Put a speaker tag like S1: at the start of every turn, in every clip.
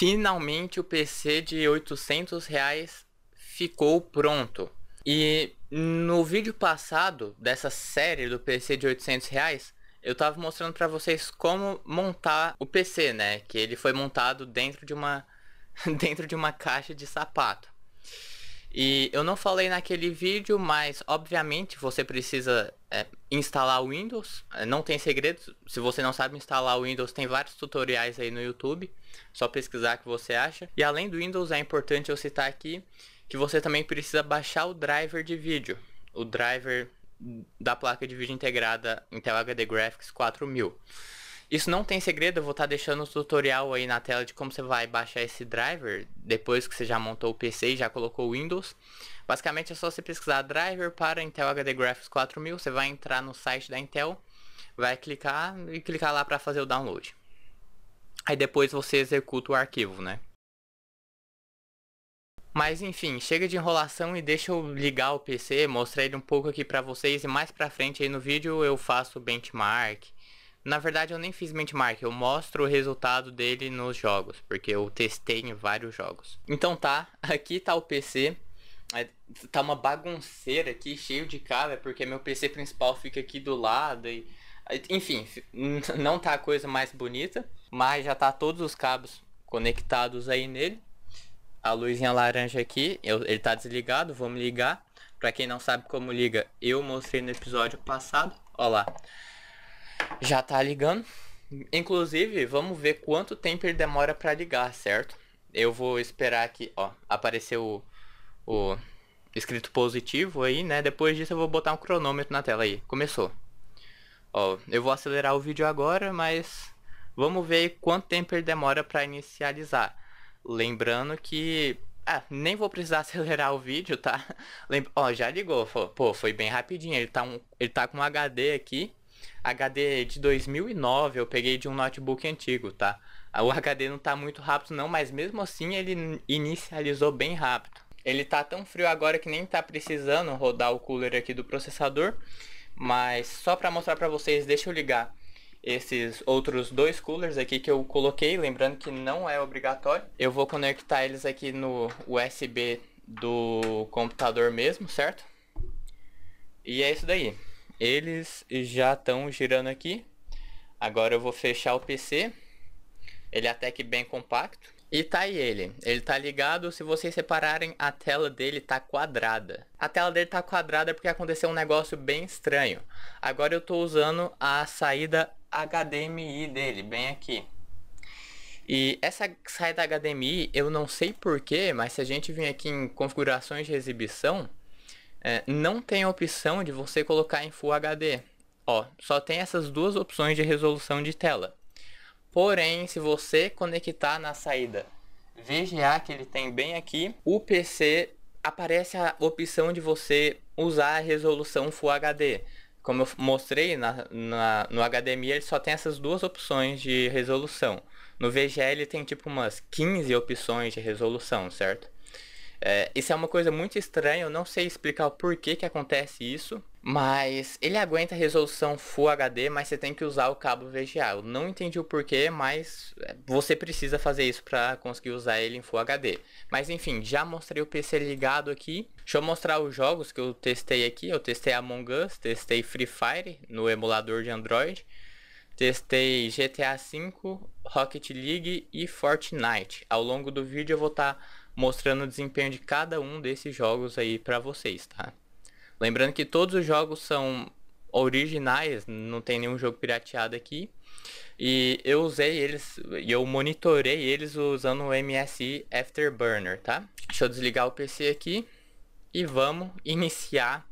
S1: Finalmente o PC de 800 reais ficou pronto. E no vídeo passado dessa série do PC de 800 reais, eu tava mostrando para vocês como montar o PC, né? Que ele foi montado dentro de uma dentro de uma caixa de sapato. E eu não falei naquele vídeo, mas obviamente você precisa é, instalar o Windows. É, não tem segredo. Se você não sabe instalar o Windows, tem vários tutoriais aí no YouTube. Só pesquisar que você acha. E além do Windows, é importante eu citar aqui que você também precisa baixar o driver de vídeo. O driver da placa de vídeo integrada Intel HD Graphics 4000. Isso não tem segredo, eu vou estar tá deixando o tutorial aí na tela de como você vai baixar esse driver depois que você já montou o PC e já colocou o Windows. Basicamente é só você pesquisar driver para Intel HD Graphics 4000, você vai entrar no site da Intel, vai clicar e clicar lá para fazer o download. Aí depois você executa o arquivo, né? Mas enfim, chega de enrolação e deixa eu ligar o PC, mostrar ele um pouco aqui pra vocês e mais pra frente aí no vídeo eu faço benchmark. Na verdade eu nem fiz benchmark, eu mostro o resultado dele nos jogos, porque eu testei em vários jogos. Então tá, aqui tá o PC. É, tá uma bagunceira aqui, cheio de cara, é porque meu PC principal fica aqui do lado e enfim, não tá a coisa mais bonita, mas já tá todos os cabos conectados aí nele. A luzinha laranja aqui, eu, ele tá desligado, vamos ligar. Pra quem não sabe como liga, eu mostrei no episódio passado. Ó lá. Já tá ligando. Inclusive, vamos ver quanto tempo ele demora para ligar, certo? Eu vou esperar aqui, ó, apareceu o, o escrito positivo aí, né? Depois disso eu vou botar um cronômetro na tela aí. Começou. Ó, eu vou acelerar o vídeo agora, mas vamos ver quanto tempo ele demora para inicializar. Lembrando que... Ah, nem vou precisar acelerar o vídeo, tá? Lembra... Ó, já ligou. Pô, foi bem rapidinho. Ele tá, um... ele tá com um HD aqui. HD de 2009, eu peguei de um notebook antigo, tá? Ah, o HD não tá muito rápido não, mas mesmo assim ele inicializou bem rápido. Ele tá tão frio agora que nem tá precisando rodar o cooler aqui do processador. Mas só para mostrar para vocês, deixa eu ligar esses outros dois coolers aqui que eu coloquei, lembrando que não é obrigatório. Eu vou conectar eles aqui no USB do computador mesmo, certo? E é isso daí. Eles já estão girando aqui. Agora eu vou fechar o PC. Ele é até que bem compacto. E tá aí ele. Ele tá ligado, se vocês separarem, a tela dele tá quadrada. A tela dele tá quadrada porque aconteceu um negócio bem estranho. Agora eu tô usando a saída HDMI dele, bem aqui. E essa saída HDMI, eu não sei porquê, mas se a gente vir aqui em configurações de exibição, é, não tem a opção de você colocar em Full HD. Ó, só tem essas duas opções de resolução de tela. Porém, se você conectar na saída VGA que ele tem bem aqui, o PC aparece a opção de você usar a resolução Full HD. Como eu mostrei na, na, no HDMI, ele só tem essas duas opções de resolução. No VGA ele tem tipo umas 15 opções de resolução, certo? É, isso é uma coisa muito estranha, eu não sei explicar o porquê que acontece isso, mas ele aguenta resolução Full HD, mas você tem que usar o cabo VGA. Eu não entendi o porquê, mas é, você precisa fazer isso para conseguir usar ele em Full HD. Mas enfim, já mostrei o PC ligado aqui. Deixa eu mostrar os jogos que eu testei aqui. Eu testei Among Us, testei Free Fire no emulador de Android. Testei GTA V, Rocket League e Fortnite. Ao longo do vídeo eu vou estar tá mostrando o desempenho de cada um desses jogos aí para vocês, tá? Lembrando que todos os jogos são originais, não tem nenhum jogo pirateado aqui. E eu usei eles, e eu monitorei eles usando o MSI Afterburner, tá? Deixa eu desligar o PC aqui e vamos iniciar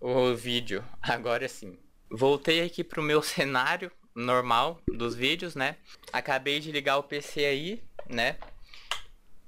S1: o vídeo agora sim. Voltei aqui pro meu cenário normal dos vídeos, né? Acabei de ligar o PC aí, né?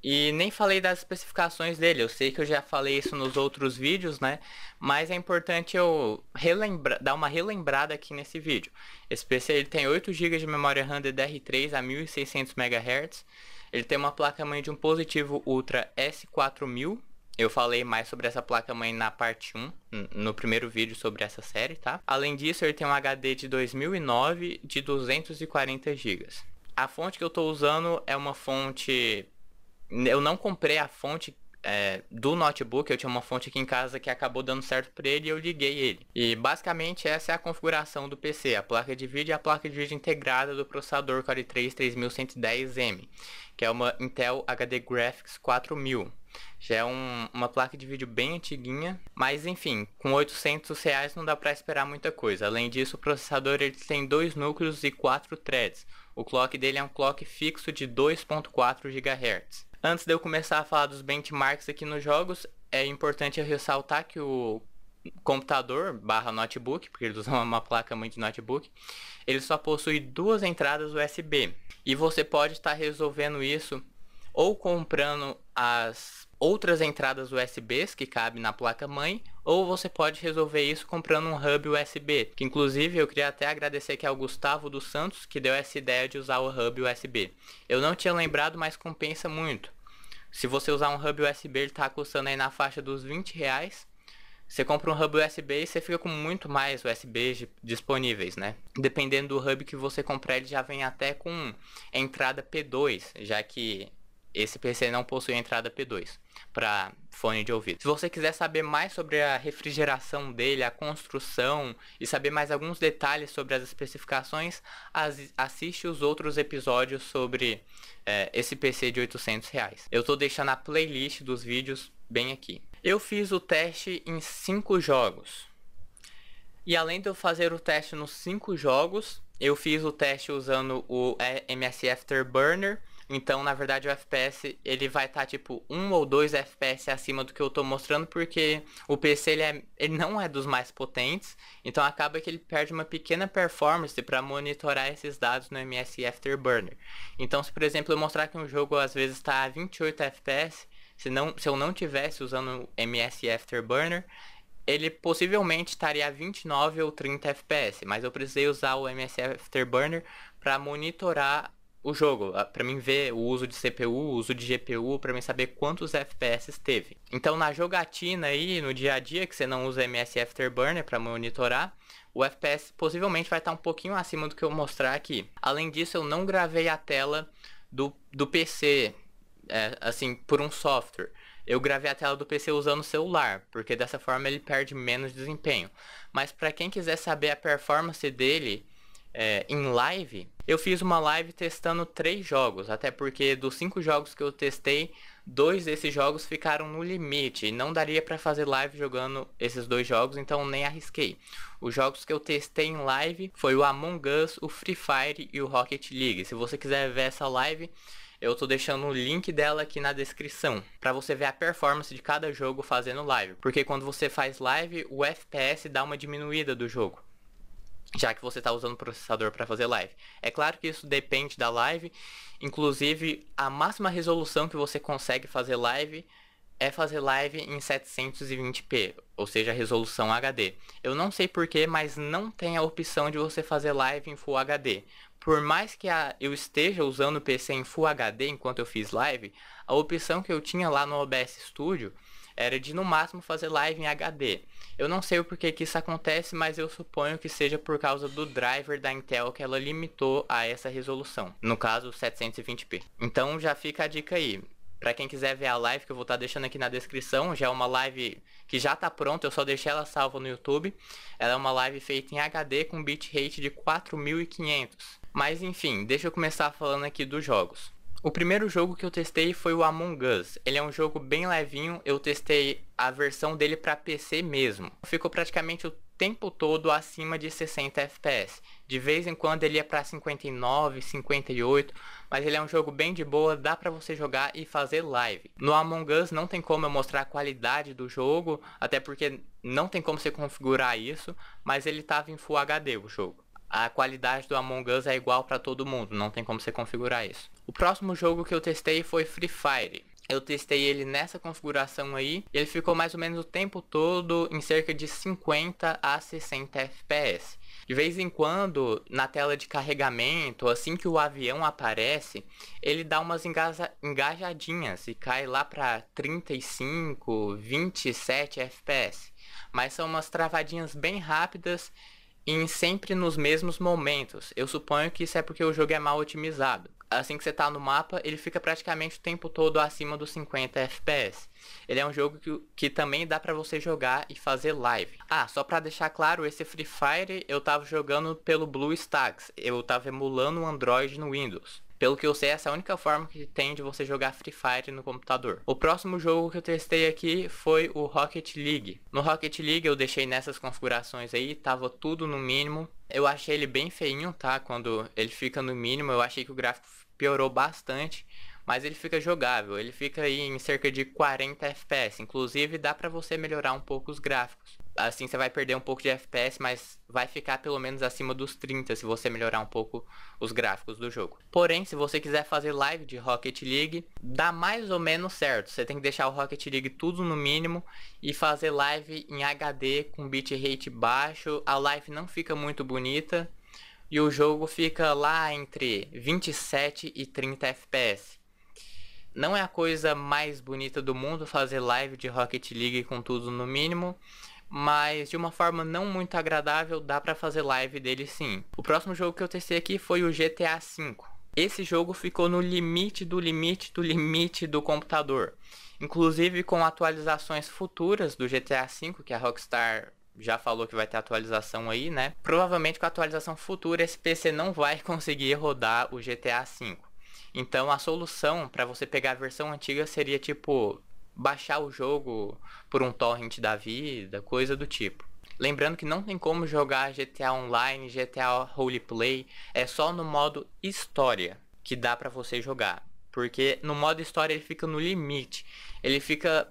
S1: E nem falei das especificações dele, eu sei que eu já falei isso nos outros vídeos, né? Mas é importante eu relembra dar uma relembrada aqui nesse vídeo. Esse PC ele tem 8 GB de memória RAM DDR3 a 1600 MHz. Ele tem uma placa-mãe de um positivo Ultra S4000. Eu falei mais sobre essa placa-mãe na parte 1, no primeiro vídeo sobre essa série, tá? Além disso, ele tem um HD de 2009 de 240 GB. A fonte que eu estou usando é uma fonte eu não comprei a fonte é, do notebook, eu tinha uma fonte aqui em casa que acabou dando certo para ele e eu liguei ele. E basicamente essa é a configuração do PC, a placa de vídeo e a placa de vídeo integrada do processador Core 3 3110M, que é uma Intel HD Graphics 4000. Já é um, uma placa de vídeo bem antiguinha, mas enfim, com 800 reais não dá para esperar muita coisa. Além disso, o processador ele tem dois núcleos e quatro threads. O clock dele é um clock fixo de 2.4 GHz. Antes de eu começar a falar dos benchmarks aqui nos jogos, é importante ressaltar que o computador barra notebook, porque eles usam uma placa mãe de notebook, ele só possui duas entradas USB. E você pode estar resolvendo isso ou comprando as outras entradas USBs que cabem na placa-mãe, ou você pode resolver isso comprando um hub USB, que inclusive eu queria até agradecer que é o Gustavo dos Santos que deu essa ideia de usar o hub USB. Eu não tinha lembrado, mas compensa muito. Se você usar um hub USB, ele está custando aí na faixa dos 20 reais. Você compra um hub USB e você fica com muito mais USBs disponíveis, né? Dependendo do hub que você comprar, ele já vem até com entrada P2, já que esse PC não possui entrada P2 para fone de ouvido. Se você quiser saber mais sobre a refrigeração dele, a construção e saber mais alguns detalhes sobre as especificações, as, assiste os outros episódios sobre é, esse PC de 800 reais. Eu estou deixando a playlist dos vídeos bem aqui. Eu fiz o teste em 5 jogos. E além de eu fazer o teste nos 5 jogos, eu fiz o teste usando o é, MS Afterburner então, na verdade, o FPS ele vai estar tá, tipo um ou dois FPS acima do que eu estou mostrando, porque o PC ele, é, ele não é dos mais potentes, então acaba que ele perde uma pequena performance para monitorar esses dados no MS Afterburner. Então, se por exemplo eu mostrar que um jogo às vezes está a 28 FPS, se, não, se eu não tivesse usando o MS Afterburner, ele possivelmente estaria a 29 ou 30 FPS, mas eu precisei usar o MS Afterburner para monitorar o jogo, para mim ver o uso de CPU, o uso de GPU, para mim saber quantos FPS teve. Então na jogatina aí, no dia a dia que você não usa MS Afterburner para monitorar, o FPS possivelmente vai estar tá um pouquinho acima do que eu mostrar aqui. Além disso, eu não gravei a tela do, do PC, é, assim, por um software. Eu gravei a tela do PC usando o celular, porque dessa forma ele perde menos desempenho. Mas para quem quiser saber a performance dele, é, em live, eu fiz uma live testando três jogos, até porque dos cinco jogos que eu testei, dois desses jogos ficaram no limite e não daria para fazer live jogando esses dois jogos, então nem arrisquei. Os jogos que eu testei em live foi o Among Us, o Free Fire e o Rocket League. Se você quiser ver essa live, eu tô deixando o link dela aqui na descrição, para você ver a performance de cada jogo fazendo live, porque quando você faz live, o FPS dá uma diminuída do jogo já que você está usando o processador para fazer live. É claro que isso depende da live, inclusive a máxima resolução que você consegue fazer live é fazer live em 720p, ou seja, resolução HD. Eu não sei porquê, mas não tem a opção de você fazer live em Full HD. Por mais que a, eu esteja usando o PC em Full HD enquanto eu fiz live, a opção que eu tinha lá no OBS Studio era de no máximo fazer live em HD. Eu não sei o porquê que isso acontece, mas eu suponho que seja por causa do driver da Intel que ela limitou a essa resolução, no caso 720p. Então já fica a dica aí. Para quem quiser ver a live que eu vou estar tá deixando aqui na descrição, já é uma live que já está pronta, eu só deixei ela salva no YouTube. Ela é uma live feita em HD com bitrate de 4500. Mas enfim, deixa eu começar falando aqui dos jogos. O primeiro jogo que eu testei foi o Among Us. Ele é um jogo bem levinho, eu testei a versão dele para PC mesmo. Ficou praticamente o tempo todo acima de 60 FPS. De vez em quando ele ia para 59, 58, mas ele é um jogo bem de boa, dá para você jogar e fazer live. No Among Us não tem como eu mostrar a qualidade do jogo, até porque não tem como você configurar isso, mas ele tava em Full HD o jogo a qualidade do Among Us é igual para todo mundo, não tem como você configurar isso. O próximo jogo que eu testei foi Free Fire. Eu testei ele nessa configuração aí, ele ficou mais ou menos o tempo todo em cerca de 50 a 60 FPS. De vez em quando, na tela de carregamento, assim que o avião aparece, ele dá umas engajadinhas e cai lá para 35, 27 FPS. Mas são umas travadinhas bem rápidas em sempre nos mesmos momentos. Eu suponho que isso é porque o jogo é mal otimizado. Assim que você está no mapa, ele fica praticamente o tempo todo acima dos 50 FPS. Ele é um jogo que, que também dá para você jogar e fazer live. Ah, só para deixar claro, esse Free Fire eu tava jogando pelo BlueStacks. Eu tava emulando o Android no Windows. Pelo que eu sei, essa é a única forma que tem de você jogar Free Fire no computador. O próximo jogo que eu testei aqui foi o Rocket League. No Rocket League eu deixei nessas configurações aí, tava tudo no mínimo. Eu achei ele bem feinho, tá? Quando ele fica no mínimo, eu achei que o gráfico piorou bastante mas ele fica jogável, ele fica aí em cerca de 40 FPS, inclusive dá para você melhorar um pouco os gráficos. Assim você vai perder um pouco de FPS, mas vai ficar pelo menos acima dos 30 se você melhorar um pouco os gráficos do jogo. Porém, se você quiser fazer live de Rocket League, dá mais ou menos certo. Você tem que deixar o Rocket League tudo no mínimo e fazer live em HD com bitrate baixo. A live não fica muito bonita e o jogo fica lá entre 27 e 30 FPS. Não é a coisa mais bonita do mundo fazer live de Rocket League com tudo no mínimo, mas de uma forma não muito agradável dá para fazer live dele sim. O próximo jogo que eu testei aqui foi o GTA V. Esse jogo ficou no limite do limite do limite do computador. Inclusive com atualizações futuras do GTA V, que a Rockstar já falou que vai ter atualização aí, né? Provavelmente com a atualização futura esse PC não vai conseguir rodar o GTA V. Então a solução para você pegar a versão antiga seria tipo baixar o jogo por um torrent da vida, coisa do tipo. Lembrando que não tem como jogar GTA Online, GTA Roleplay, é só no modo história que dá para você jogar, porque no modo história ele fica no limite. Ele fica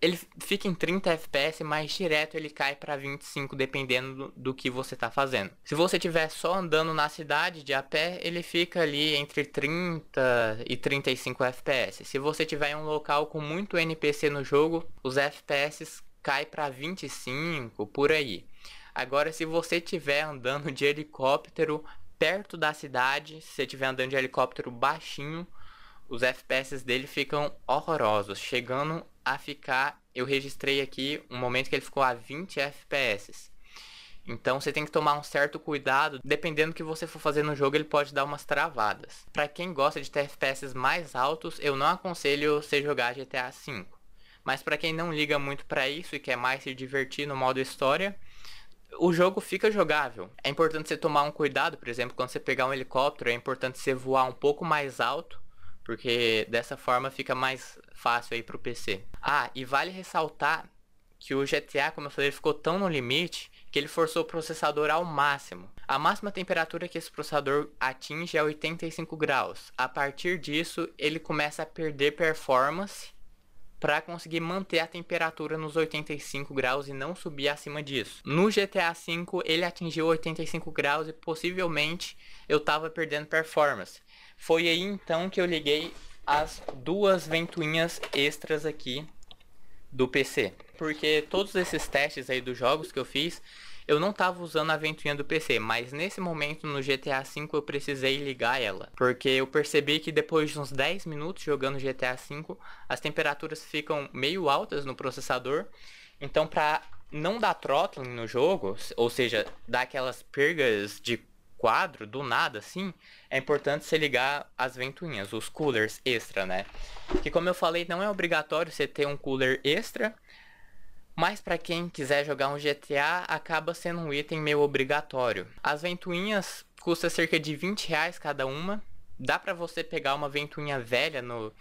S1: ele fica em 30 FPS, mas direto ele cai para 25 dependendo do, do, que você está fazendo. Se você tiver só andando na cidade de a pé, ele fica ali entre 30 e 35 FPS. Se você tiver em um local com muito NPC no jogo, os FPS cai para 25 por aí. Agora se você tiver andando de helicóptero perto da cidade, se você tiver andando de helicóptero baixinho, os FPS dele ficam horrorosos, chegando a ficar. Eu registrei aqui um momento que ele ficou a 20 FPS. Então você tem que tomar um certo cuidado, dependendo do que você for fazer no jogo, ele pode dar umas travadas. Para quem gosta de ter FPS mais altos, eu não aconselho você jogar GTA V. Mas para quem não liga muito para isso e quer mais se divertir no modo história, o jogo fica jogável. É importante você tomar um cuidado, por exemplo, quando você pegar um helicóptero, é importante você voar um pouco mais alto porque dessa forma fica mais fácil aí pro PC. Ah, e vale ressaltar que o GTA, como eu falei, ficou tão no limite que ele forçou o processador ao máximo. A máxima temperatura que esse processador atinge é 85 graus. A partir disso, ele começa a perder performance para conseguir manter a temperatura nos 85 graus e não subir acima disso. No GTA V ele atingiu 85 graus e possivelmente eu estava perdendo performance. Foi aí então que eu liguei as duas ventoinhas extras aqui do PC. Porque todos esses testes aí dos jogos que eu fiz, eu não tava usando a ventoinha do PC, mas nesse momento no GTA V eu precisei ligar ela. Porque eu percebi que depois de uns 10 minutos jogando GTA V, as temperaturas ficam meio altas no processador. Então para não dar throttling no jogo, ou seja, dar aquelas pergas de quadro, do nada assim, é importante você ligar as ventoinhas, os coolers extra, né? Que como eu falei, não é obrigatório você ter um cooler extra, mas para quem quiser jogar um GTA, acaba sendo um item meio obrigatório. As ventoinhas custa cerca de 20 reais cada uma. Dá para você pegar uma ventoinha velha no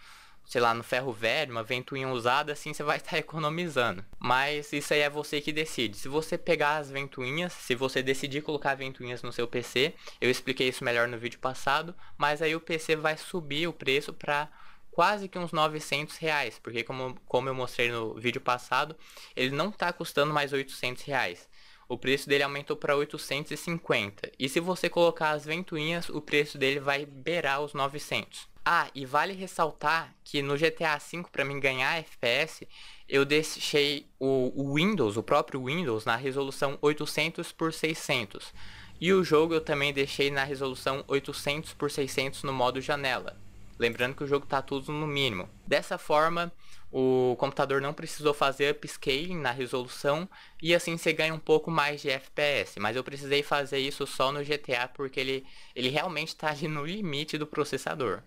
S1: sei lá, no ferro velho, uma ventoinha usada, assim você vai estar economizando. Mas isso aí é você que decide. Se você pegar as ventoinhas, se você decidir colocar ventoinhas no seu PC, eu expliquei isso melhor no vídeo passado, mas aí o PC vai subir o preço para quase que uns 900 reais, porque como, como eu mostrei no vídeo passado, ele não está custando mais 800 reais. O preço dele aumentou para 850. E se você colocar as ventoinhas, o preço dele vai beirar os 900. Ah, e vale ressaltar que no GTA V, para mim ganhar FPS, eu deixei o, o, Windows, o próprio Windows, na resolução 800 por 600 E o jogo eu também deixei na resolução 800 por 600 no modo janela. Lembrando que o jogo está tudo no mínimo. Dessa forma, o computador não precisou fazer upscaling na resolução e assim você ganha um pouco mais de FPS. Mas eu precisei fazer isso só no GTA porque ele, ele realmente está ali no limite do processador.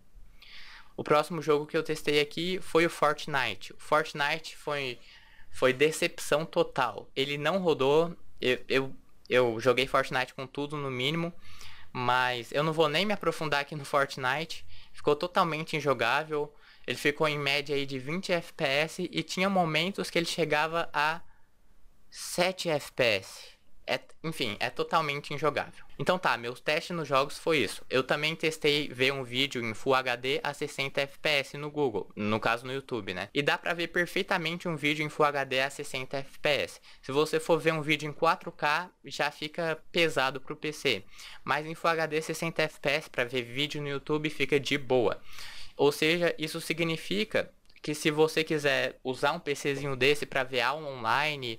S1: O próximo jogo que eu testei aqui foi o Fortnite. O Fortnite foi, foi decepção total. Ele não rodou. Eu, eu, eu joguei Fortnite com tudo no mínimo. Mas eu não vou nem me aprofundar aqui no Fortnite. Ficou totalmente injogável. Ele ficou em média aí de 20 FPS e tinha momentos que ele chegava a 7 FPS. É, enfim, é totalmente injogável. Então tá, meus testes nos jogos foi isso. Eu também testei ver um vídeo em Full HD a 60 FPS no Google, no caso no YouTube, né? E dá pra ver perfeitamente um vídeo em Full HD a 60 FPS. Se você for ver um vídeo em 4K, já fica pesado pro PC. Mas em Full HD 60 FPS para ver vídeo no YouTube fica de boa. Ou seja, isso significa que se você quiser usar um PCzinho desse para ver aula online,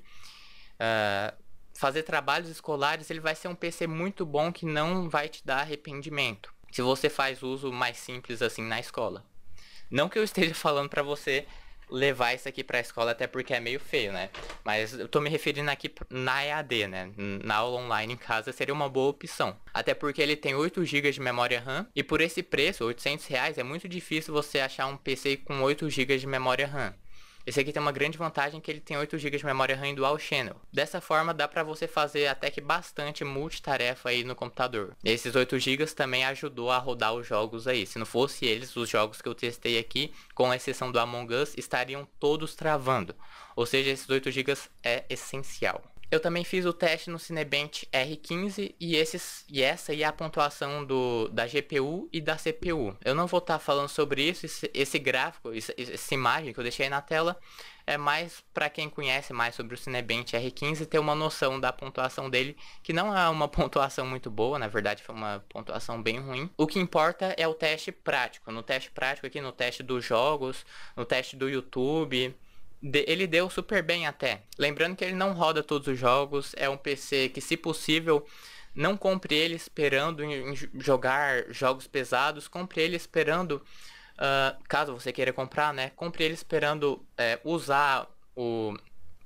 S1: uh, fazer trabalhos escolares, ele vai ser um PC muito bom que não vai te dar arrependimento. Se você faz uso mais simples assim na escola. Não que eu esteja falando para você levar isso aqui pra escola, até porque é meio feio, né? Mas eu tô me referindo aqui na EAD, né? Na aula online em casa seria uma boa opção. Até porque ele tem 8 GB de memória RAM e por esse preço, R$ reais, é muito difícil você achar um PC com 8 GB de memória RAM. Esse aqui tem uma grande vantagem que ele tem 8 GB de memória RAM dual channel. Dessa forma dá para você fazer até que bastante multitarefa aí no computador. Esses 8 GB também ajudou a rodar os jogos aí. Se não fosse eles, os jogos que eu testei aqui, com exceção do Among Us, estariam todos travando. Ou seja, esses 8 GB é essencial. Eu também fiz o teste no Cinebench R15 e, esses, e essa é a pontuação do, da GPU e da CPU. Eu não vou estar tá falando sobre isso, esse, esse gráfico, essa, essa imagem que eu deixei na tela, é mais para quem conhece mais sobre o Cinebench R15 ter uma noção da pontuação dele, que não é uma pontuação muito boa, na verdade foi uma pontuação bem ruim. O que importa é o teste prático, no teste prático aqui, no teste dos jogos, no teste do YouTube ele deu super bem até. Lembrando que ele não roda todos os jogos, é um PC que, se possível, não compre ele esperando em jogar jogos pesados, compre ele esperando, uh, caso você queira comprar, né? Compre ele esperando é, usar o,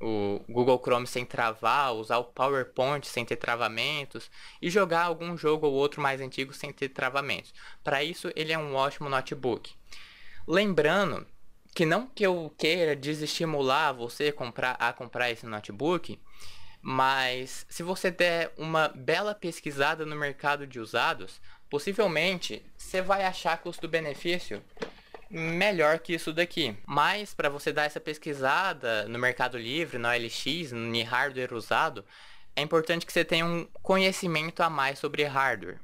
S1: o Google Chrome sem travar, usar o PowerPoint sem ter travamentos e jogar algum jogo ou outro mais antigo sem ter travamentos. Para isso, ele é um ótimo notebook. Lembrando que não que eu queira desestimular você comprar, a comprar esse notebook, mas se você der uma bela pesquisada no mercado de usados, possivelmente você vai achar custo-benefício melhor que isso daqui. Mas para você dar essa pesquisada no Mercado Livre, no LX, no hardware usado, é importante que você tenha um conhecimento a mais sobre hardware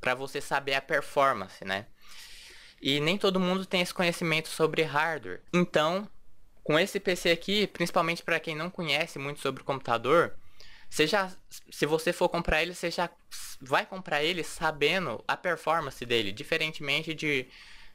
S1: para você saber a performance, né? E nem todo mundo tem esse conhecimento sobre hardware. Então, com esse PC aqui, principalmente para quem não conhece muito sobre o computador, você já, se você for comprar ele, você já vai comprar ele sabendo a performance dele, diferentemente de,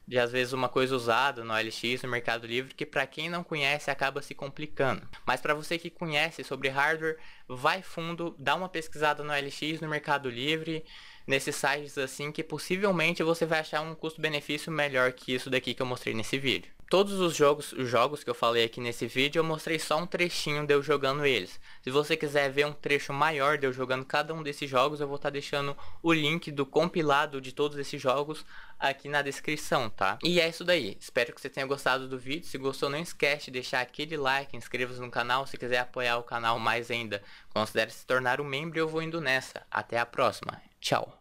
S1: de às vezes uma coisa usada no LX, no Mercado Livre, que para quem não conhece acaba se complicando. Mas para você que conhece sobre hardware, vai fundo, dá uma pesquisada no LX, no Mercado Livre, nesses sites assim que possivelmente você vai achar um custo-benefício melhor que isso daqui que eu mostrei nesse vídeo. Todos os jogos, os jogos que eu falei aqui nesse vídeo, eu mostrei só um trechinho de eu jogando eles. Se você quiser ver um trecho maior de eu jogando cada um desses jogos, eu vou estar tá deixando o link do compilado de todos esses jogos aqui na descrição, tá? E é isso daí. Espero que você tenha gostado do vídeo. Se gostou, não esquece de deixar aquele like, inscreva-se no canal. Se quiser apoiar o canal mais ainda, considere se tornar um membro e eu vou indo nessa. Até a próxima. Tchau!